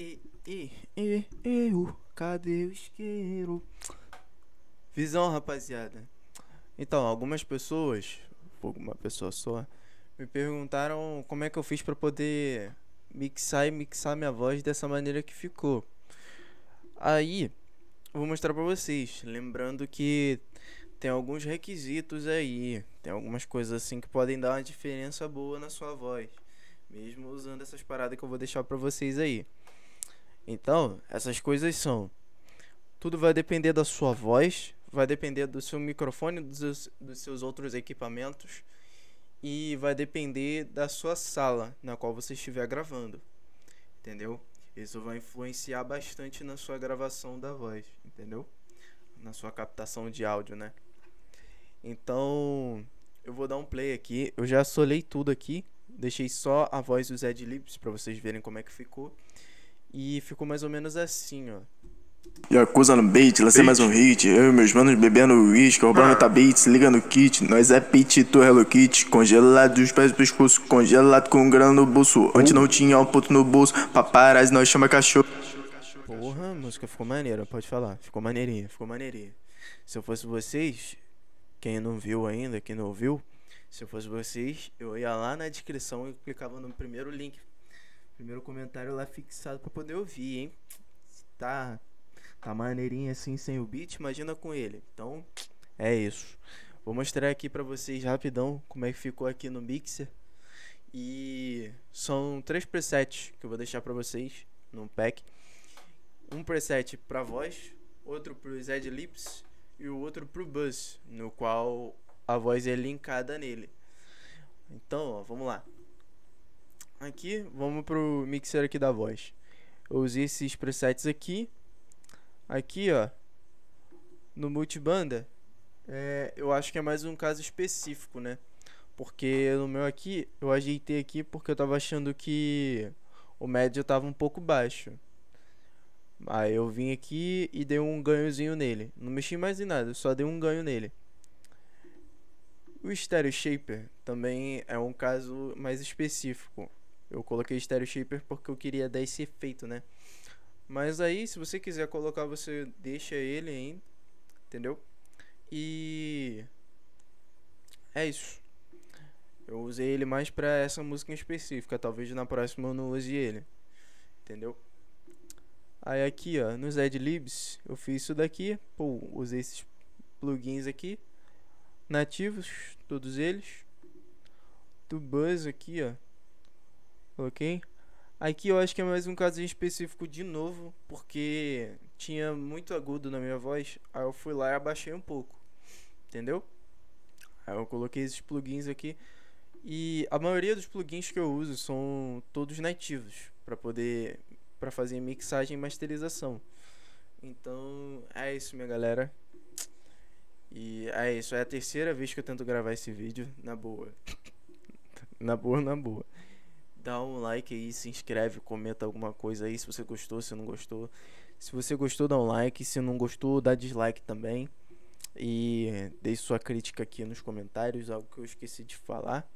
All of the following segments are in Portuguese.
e, e, e, eu, cadê o isqueiro? Visão, rapaziada. Então, algumas pessoas, alguma pessoa só, me perguntaram como é que eu fiz para poder mixar e mixar minha voz dessa maneira que ficou. Aí, vou mostrar para vocês, lembrando que tem alguns requisitos aí, tem algumas coisas assim que podem dar uma diferença boa na sua voz, mesmo usando essas paradas que eu vou deixar para vocês aí. Então, essas coisas são. Tudo vai depender da sua voz, vai depender do seu microfone, dos seus, dos seus outros equipamentos e vai depender da sua sala na qual você estiver gravando. Entendeu? Isso vai influenciar bastante na sua gravação da voz, entendeu? Na sua captação de áudio, né? Então, eu vou dar um play aqui. Eu já solei tudo aqui. Deixei só a voz do Ed Lips para vocês verem como é que ficou. E ficou mais ou menos assim, ó. Yakuza no beat, lancei mais um hit. Eu e meus manos bebendo uísque, roubando ah. tabates, liga no kit. Nós é pit, tu Hello Kit. Congelado os pés do pescoço, congelado com grana no bolso. Antes não tinha um ponto no bolso, paparazzi nós chama cachorro. Porra, a música ficou maneira, pode falar. Ficou maneirinha, ficou maneirinha. Se eu fosse vocês, quem não viu ainda, quem não ouviu, se eu fosse vocês, eu ia lá na descrição e clicava no primeiro link Primeiro comentário lá fixado para poder ouvir, hein? Se tá, tá maneirinho assim sem o beat, imagina com ele. Então, é isso. Vou mostrar aqui para vocês rapidão como é que ficou aqui no mixer. E são três presets que eu vou deixar para vocês no pack. Um preset para voz, outro para os lips e o outro para o buzz, no qual a voz é linkada nele. Então, ó, vamos lá aqui, vamos pro mixer aqui da voz. Eu usei esses presets aqui. Aqui, ó. No multibanda, é, eu acho que é mais um caso específico, né? Porque no meu aqui, eu ajeitei aqui porque eu tava achando que o médio tava um pouco baixo. Aí eu vim aqui e dei um ganhozinho nele. Não mexi mais em nada, só dei um ganho nele. O Stereo Shaper também é um caso mais específico. Eu coloquei stereo shaper porque eu queria dar esse efeito, né? Mas aí, se você quiser colocar, você deixa ele aí, entendeu? E é isso. Eu usei ele mais pra essa música em específica. Talvez na próxima eu não use ele. Entendeu? Aí aqui, ó, nos adlibs, eu fiz isso daqui. Pô, usei esses plugins aqui. Nativos, todos eles. Do Buzz aqui, ó ok? Aqui eu acho que é mais um caso específico de novo, porque tinha muito agudo na minha voz, aí eu fui lá e abaixei um pouco, entendeu? Aí eu coloquei esses plugins aqui e a maioria dos plugins que eu uso são todos nativos para poder para fazer mixagem e masterização. Então é isso, minha galera. E é isso, é a terceira vez que eu tento gravar esse vídeo, na boa. na boa, na boa dá então, um like aí, se inscreve, comenta alguma coisa aí se você gostou, se não gostou. Se você gostou, dá um like. Se não gostou, dá dislike também. E deixe sua crítica aqui nos comentários, algo que eu esqueci de falar,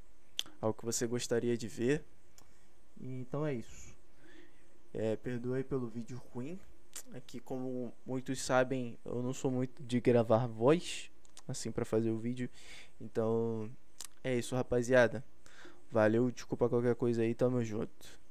algo que você gostaria de ver. Então é isso. É, perdoe pelo vídeo ruim. Aqui, como muitos sabem, eu não sou muito de gravar voz assim para fazer o vídeo. Então é isso, rapaziada. Valeu, desculpa qualquer coisa aí, tamo junto.